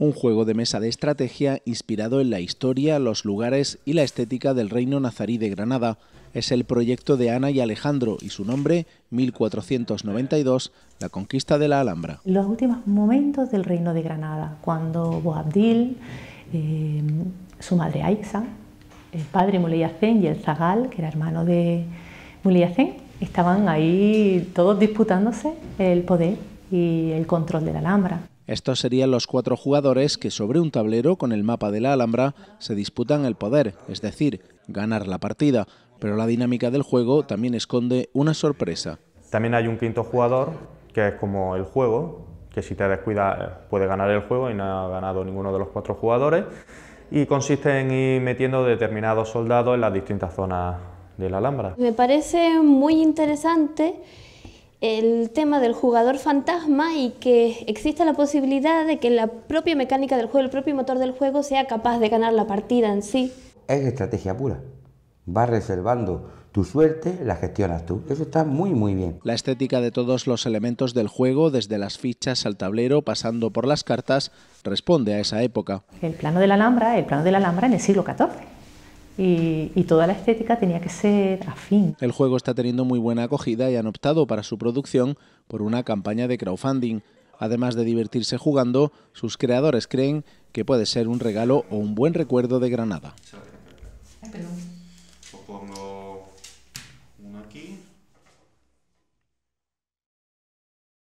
un juego de mesa de estrategia inspirado en la historia, los lugares y la estética del Reino Nazarí de Granada. Es el proyecto de Ana y Alejandro y su nombre, 1492, la conquista de la Alhambra. Los últimos momentos del Reino de Granada, cuando Boabdil, eh, su madre Aixa, el padre Muleyacén y el Zagal, que era hermano de Muleyacén, estaban ahí todos disputándose el poder y el control de la Alhambra. Estos serían los cuatro jugadores que sobre un tablero con el mapa de la Alhambra se disputan el poder, es decir, ganar la partida, pero la dinámica del juego también esconde una sorpresa. También hay un quinto jugador, que es como el juego, que si te descuida eh, puede ganar el juego y no ha ganado ninguno de los cuatro jugadores, y consiste en ir metiendo determinados soldados en las distintas zonas de la Alhambra. Me parece muy interesante el tema del jugador fantasma y que exista la posibilidad de que la propia mecánica del juego, el propio motor del juego sea capaz de ganar la partida en sí. Es estrategia pura. Vas reservando tu suerte, la gestionas tú. Eso está muy muy bien. La estética de todos los elementos del juego, desde las fichas al tablero, pasando por las cartas, responde a esa época. El plano de la Alhambra, el plano de la Alhambra en el siglo XIV y, toda la estética tenía que ser afín. El juego está teniendo muy buena acogida y han optado para su producción por una campaña de crowdfunding. Además de divertirse jugando, sus creadores creen que puede ser un regalo o un buen recuerdo de Granada.